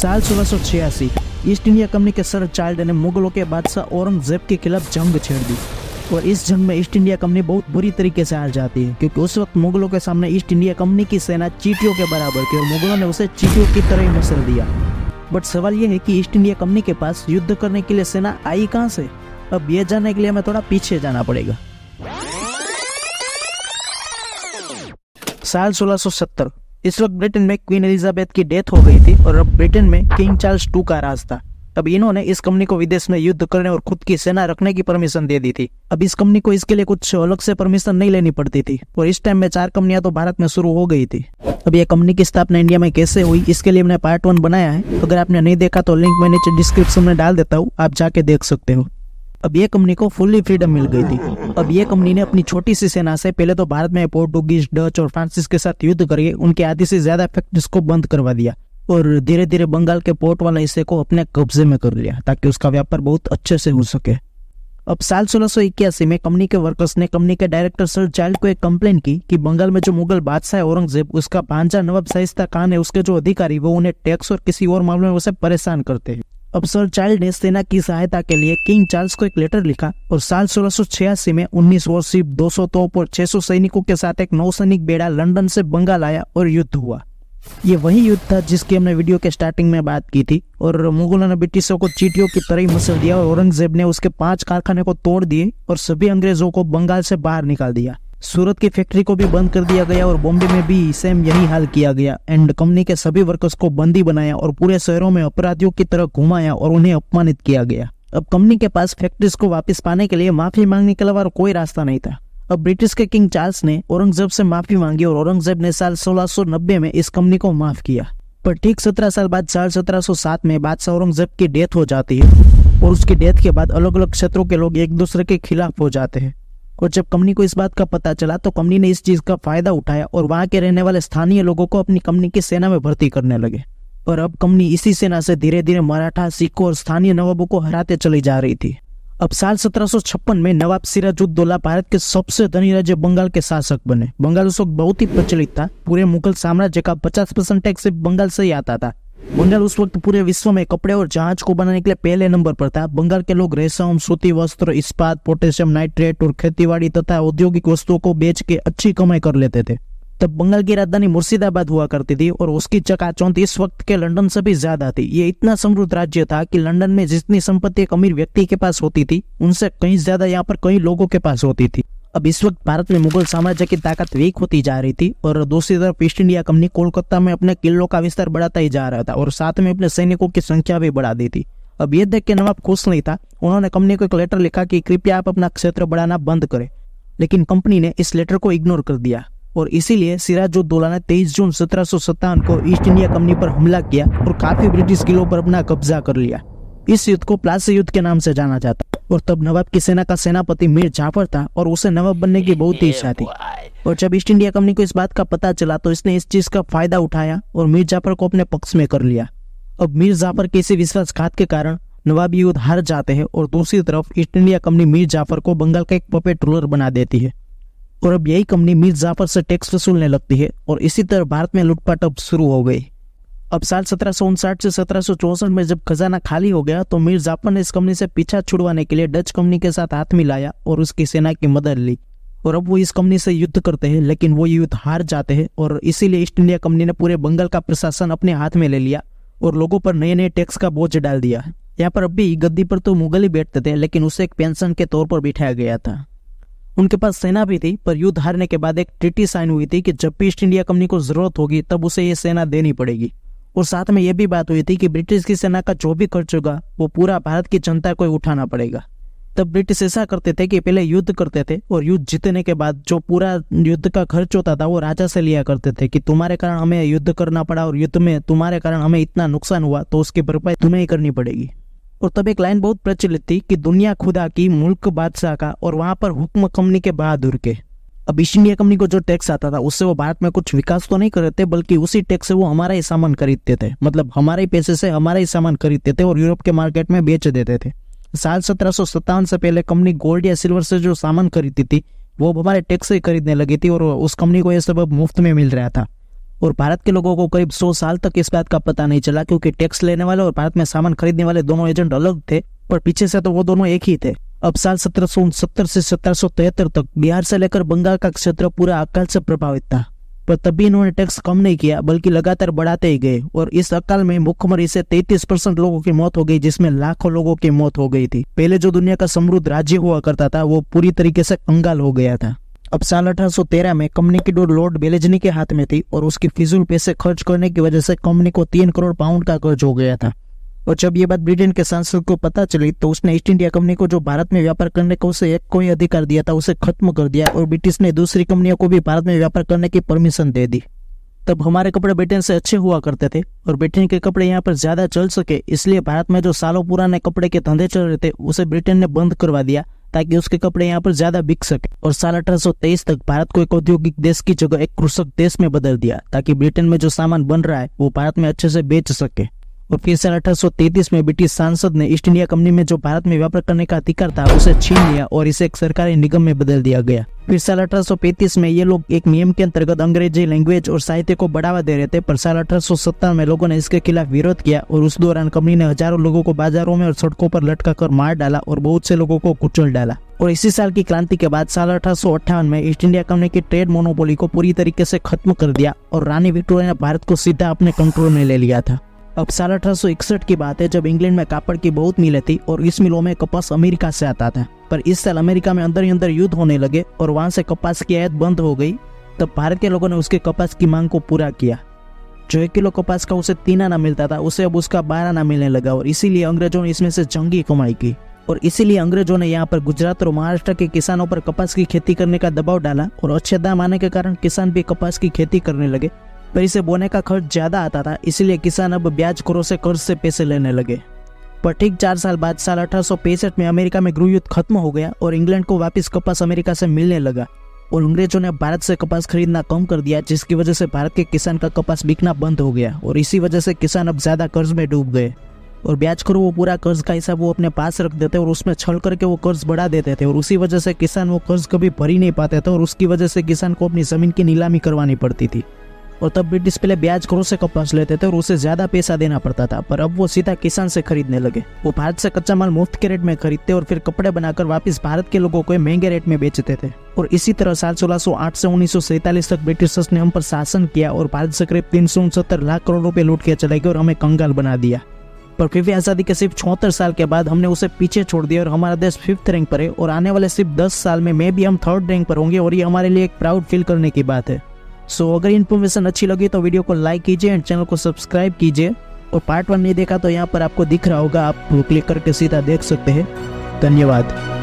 साल सोलह East India company के सर चाइल्ड ने मुगलों के बादशाह औरंगजेब के खिलाफ जंग छेड़ दी और इस जंग में ईस्ट इंडिया कंपनी बहुत बुरी तरीके से हार जाती है क्योंकि उस वक्त मुगलों के सामने ईस्ट इंडिया कंपनी की सेना चीटियों के बराबर थी और मुगलों ने उसे चीटियों की तरह ही मसल दिया बट सवाल यह है कि ईस्ट इंडिया कंपनी के पास युद्ध करने के लिए सेना आई कहाँ से अब ये जानने के लिए हमें थोड़ा पीछे जाना पड़ेगा साल 1670 इस वक्त ब्रिटेन में क्वीन एलिजाबेथ की डेथ हो गई थी और अब ब्रिटेन में किंग चार्ल्स टू का राज था अब इन्होंने इस कंपनी को विदेश में युद्ध करने और खुद की सेना रखने की परमिशन दे दी थी अब इस कंपनी को इसके लिए कुछ अलग से परमिशन नहीं लेनी पड़ती थी और इस टाइम में चार कंपनियां तो भारत में शुरू हो गई थी अब ये कंपनी की स्थापना इंडिया में कैसे हुई इसके लिए मैंने पार्ट वन बनाया है अगर आपने नहीं देखा तो लिंक मैं नीचे डिस्क्रिप्शन में डाल देता हूँ आप जाके देख सकते हो अब ये कंपनी को फुल्ली फ्रीडम मिल गई थी अब ये कंपनी ने अपनी छोटी सी सेना से पहले तो भारत में पोर्टुगीज डच और फ्रांसिस के साथ युद्ध करके उनके आधी से ज्यादा फैक्ट्रीज को बंद करवा दिया और धीरे धीरे बंगाल के पोर्ट वाले हिस्से को अपने कब्जे में कर लिया ताकि उसका व्यापार बहुत अच्छे से हो सके अब साल सोलह में कंपनी के वर्कर्स ने कंपनी के डायरेक्टर सर चाइल्ड को एक कंप्लेन की कि बंगाल में जो मुगल बादशाह है औरंगजेब उसका भांजा नवाब शाइस्ता खान है उसके जो अधिकारी वो उन्हें टैक्स और किसी और मामले में उसे परेशान करते हैं सर चाइल्ड ने सेना की सहायता के लिए किंग चार्ल्स को एक लेटर लिखा और साल सोलह में सिर्फ दो सौ तोप और छह सैनिकों के साथ एक नौसैनिक बेड़ा लंदन से बंगाल आया और युद्ध हुआ ये वही युद्ध था जिसकी हमने वीडियो के स्टार्टिंग में बात की थी और मुगलों ने ब्रिटिशों को चीटियों की तरह मसल दिया और औरंगजेब ने उसके पांच कारखाने को तोड़ दिए और सभी अंग्रेजों को बंगाल से बाहर निकाल दिया सूरत की फैक्ट्री को भी बंद कर दिया गया और बॉम्बे में भी सेम यही हाल किया गया एंड कंपनी के सभी वर्कर्स को बंदी बनाया और पूरे शहरों में अपराधियों की तरह घुमाया और उन्हें अपमानित किया गया अब कंपनी के पास फैक्ट्रीज को वापस पाने के लिए माफी मांगने के अलावा कोई रास्ता नहीं था अब ब्रिटिश के किंग चार्ल्स ने औरंगजेब से माफी मांगी और औरंगजेब ने साल सोलह में इस कंपनी को माफ किया पर ठीक सत्रह साल बाद साल सत्रह में बादशाह औरंगजेब की डेथ हो जाती है और उसकी डेथ के बाद अलग अलग क्षेत्रों के लोग एक दूसरे के खिलाफ हो जाते हैं और जब कंपनी को इस बात का पता चला तो कंपनी ने इस चीज़ का फायदा उठाया और वहां के रहने वाले स्थानीय लोगों को अपनी कंपनी की सेना में भर्ती करने लगे पर अब कंपनी इसी सेना से धीरे धीरे मराठा सिखों और स्थानीय नवाबों को हराते चली जा रही थी अब साल सत्रह में नवाब सिराजुद्दौला भारत के सबसे धनी राज्य बंगाल के शासक बने बंगाल उस वक्त बहुत ही प्रचलित था पूरे मुगल साम्राज्य का पचास परसेंट टैक्स बंगाल से ही आता था बंगाल उस वक्त पूरे विश्व में कपड़े और जहाज को बनाने के लिए पहले नंबर पर था बंगाल के लोग रेशम सूती वस्त्र इस्पात पोटेशियम नाइट्रेट और खेतीवाड़ी तथा औद्योगिक वस्तुओं को बेच के अच्छी कमाई कर लेते थे तब बंगाल की राजधानी मुर्शिदाबाद हुआ करती थी और उसकी चकाचौंध इस वक्त के लंदन से भी ज्यादा थी ये इतना समृद्ध राज्य था कि लंदन में जितनी संपत्ति एक अमीर व्यक्ति के पास होती थी उनसे कहीं ज्यादा यहाँ पर कई लोगों के पास होती थी अब इस वक्त भारत में मुगल साम्राज्य की ताकत वीक होती जा रही थी और दूसरी तरफ ईस्ट इंडिया कंपनी कोलकाता में अपने किलों का विस्तार बढ़ाता ही जा रहा था और साथ में अपने सैनिकों की संख्या भी बढ़ा दी थी अब यह देख के नवाब खुश नहीं था उन्होंने कंपनी को एक लेटर लिखा कि कृपया आप अपना क्षेत्र बढ़ाना बंद करें लेकिन कंपनी ने इस लेटर को इग्नोर कर दिया और इसीलिए सिराजुद्दौला ने तेईस जून सत्रह को ईस्ट इंडिया कंपनी पर हमला किया और काफी ब्रिटिश किलों पर अपना कब्जा कर लिया इस युद्ध को प्लासी युद्ध के नाम से जाना जाता और तब नवाब की सेना का सेनापति मीर जाफर था और उसे नवाब बनने की बहुत ही इच्छा थी और जब ईस्ट इंडिया कंपनी को इस बात का पता चला तो इसने इस चीज का फायदा उठाया और मीर जाफर को अपने पक्ष में कर लिया अब मीर जाफर के इसी विश्वासघात के कारण नवाब युद्ध हार जाते हैं और दूसरी तरफ East India company Mir Jafar को बंगाल का एक पपेट रूलर बना देती है और अब यही कंपनी मीर जाफर से टैक्स वसूलने लगती है और इसी तरह भारत में लुटपाट अब शुरू हो गई अब साल सत्रह सौ से सत्रह सौ चौसठ में जब खजाना खाली हो गया तो मीर जाफर ने इस कंपनी से पीछा छुड़वाने के लिए डच कंपनी के साथ हाथ मिलाया और उसकी सेना की मदद ली और अब वो इस कंपनी से युद्ध करते हैं लेकिन वो युद्ध हार जाते हैं और इसीलिए ईस्ट इंडिया कंपनी ने पूरे बंगाल का प्रशासन अपने हाथ में ले लिया और लोगों पर नए नए टैक्स का बोझ डाल दिया यहाँ पर अभी गद्दी पर तो मुगल ही बैठते थे लेकिन उसे एक पेंशन के तौर पर बिठाया गया था उनके पास सेना भी थी पर युद्ध हारने के बाद एक ट्रिटी साइन हुई थी कि जब भी ईस्ट इंडिया कंपनी को जरूरत होगी तब उसे ये सेना देनी पड़ेगी और साथ में यह भी बात हुई थी कि ब्रिटिश की सेना का जो भी खर्च होगा वो पूरा भारत की जनता को उठाना पड़ेगा तब ब्रिटिश ऐसा करते थे कि पहले युद्ध करते थे और युद्ध जीतने के बाद जो पूरा युद्ध का खर्च होता था वो राजा से लिया करते थे कि तुम्हारे कारण हमें युद्ध करना पड़ा और युद्ध में तुम्हारे कारण हमें इतना नुकसान हुआ तो उसकी भरपाई तुम्हें ही करनी पड़ेगी और तब एक लाइन बहुत प्रचलित थी कि दुनिया खुदा की मुल्क बादशाह का और वहाँ पर हुक्म कमनी के बहादुर के अब ईस्ट इंडिया कंपनी को जो टैक्स आता था उससे वो भारत में कुछ विकास तो नहीं करते बल्कि उसी टैक्स से वो हमारा ही सामान खरीदते थे मतलब हमारे पैसे से हमारा ही सामान खरीदते थे और यूरोप के मार्केट में बेच देते थे साल सत्रह से पहले कंपनी गोल्ड या सिल्वर से जो सामान खरीदती थी वो हमारे टैक्स से खरीदने लगी थी और उस कंपनी को यह सब मुफ्त में मिल रहा था और भारत के लोगों को करीब सौ साल तक इस बात का पता नहीं चला क्योंकि टैक्स लेने वाले और भारत में सामान खरीदने वाले दोनों एजेंट अलग थे पर पीछे से तो वो दोनों एक ही थे अब साल सत्रह से सत्रह तक बिहार से लेकर बंगाल का क्षेत्र पूरा अकाल से प्रभावित था पर तभी इन्होंने टैक्स कम नहीं किया बल्कि लगातार बढ़ाते ही गए और इस अकाल में भूखमरी से 33 परसेंट लोगों की मौत हो गई जिसमें लाखों लोगों की मौत हो गई थी पहले जो दुनिया का समृद्ध राज्य हुआ करता था वो पूरी तरीके से कंगाल हो गया था अब साल अठारह में कंपनी की डोर लॉर्ड बेलेजनी के हाथ में थी और उसकी फिजूल पैसे खर्च करने की वजह से कंपनी को तीन करोड़ पाउंड का कर्ज हो गया था और जब ये बात ब्रिटेन के सांसद को पता चली तो उसने ईस्ट इंडिया कंपनी को जो भारत में व्यापार करने को उसे एक कोई अधिकार दिया था उसे खत्म कर दिया और ब्रिटिश ने दूसरी कंपनियों को भी भारत में व्यापार करने की परमिशन दे दी तब हमारे कपड़े ब्रिटेन से अच्छे हुआ करते थे और ब्रिटेन के कपड़े यहाँ पर ज्यादा चल सके इसलिए भारत में जो सालों पुराने कपड़े के धंधे चल रहे थे उसे ब्रिटेन ने बंद करवा दिया ताकि उसके कपड़े यहाँ पर ज्यादा बिक सके और साल अठारह तक भारत को एक औद्योगिक देश की जगह एक कृषक देश में बदल दिया ताकि ब्रिटेन में जो सामान बन रहा है वो भारत में अच्छे से बेच सके और फिर सन तैतीस में ब्रिटिश सांसद ने ईस्ट इंडिया कंपनी में जो भारत में व्यापार करने का अधिकार था उसे छीन लिया और इसे एक सरकारी निगम में बदल दिया गया फिर साल पैंतीस में ये लोग एक नियम के अंतर्गत अंग्रेजी लैंग्वेज और साहित्य को बढ़ावा दे रहे थे पर साल अठारह में लोगों ने इसके खिलाफ विरोध किया और उस दौरान कंपनी ने हजारों लोगों को बाजारों में और सड़कों पर लटका कर मार डाला और बहुत से लोगों को कुचल डाला और इसी साल की क्रांति के बाद साल अठारह में ईस्ट इंडिया कंपनी की ट्रेड मोनोपोली को पूरी तरीके से खत्म कर दिया और रानी विक्टोरिया ने भारत को सीधा अपने कंट्रोल में ले लिया था अब साल अठारह की बात है जब इंग्लैंड में कापड़ की बहुत मिलें थी और इस मिलों में कपास अमेरिका से आता था पर इस साल अमेरिका में अंदर ही अंदर युद्ध होने लगे और वहां से कपास की आयत बंद हो गई तब भारत के लोगों ने उसके कपास की मांग को पूरा किया जो एक किलो कपास का उसे तीन आना मिलता था उसे अब उसका बारह आना मिलने लगा और इसीलिए अंग्रेजों ने इसमें से जंगी कमाई की और इसीलिए अंग्रेजों ने यहाँ पर गुजरात और महाराष्ट्र के किसानों पर कपास की खेती करने का दबाव डाला और अच्छे दाम आने के कारण किसान भी कपास की खेती करने लगे पर इसे बोने का खर्च ज़्यादा आता था इसलिए किसान अब ब्याज करों से कर्ज से पैसे लेने लगे पर ठीक चार साल बाद साल अठारह में अमेरिका में गृह युद्ध खत्म हो गया और इंग्लैंड को वापस कपास अमेरिका से मिलने लगा और अंग्रेजों ने भारत से कपास खरीदना कम कर दिया जिसकी वजह से भारत के किसान का कपास बिकना बंद हो गया और इसी वजह से किसान अब ज़्यादा कर्ज में डूब गए और ब्याज करो वो पूरा कर्ज का हिसाब वो अपने पास रख देते और उसमें छल करके वो कर्ज बढ़ा देते थे और उसी वजह से किसान वो कर्ज कभी भरी नहीं पाते थे और उसकी वजह से किसान को अपनी ज़मीन की नीलामी करवानी पड़ती थी और तब ब्रिटिश पहले ब्याज करोड़ से कपास लेते थे और उसे ज्यादा पैसा देना पड़ता था पर अब वो सीधा किसान से खरीदने लगे वो भारत से कच्चा माल मुफ्त के रेट में खरीदते और फिर कपड़े बनाकर वापस भारत के लोगों को महंगे रेट में बेचते थे और इसी तरह साल आठ से उन्नीस तक ब्रिटिशर्स ने हम पर शासन किया और भारत से करीब तीन लाख करोड़ रुपए लूट के चले गए और हमें कंगाल बना दिया पर भी आज़ादी के सिर्फ चौहत्तर साल के बाद हमने उसे पीछे छोड़ दिया और हमारा देश फिफ्थ रैंक पर है और आने वाले सिर्फ दस साल में मैं भी हम थर्ड रैंक पर होंगे और ये हमारे लिए एक प्राउड फील करने की बात है सो अगर इन्फॉर्मेशन अच्छी लगी तो वीडियो को लाइक कीजिए एंड चैनल को सब्सक्राइब कीजिए और पार्ट वन नहीं देखा तो यहाँ पर आपको दिख रहा होगा आप क्लिक करके सीधा देख सकते हैं धन्यवाद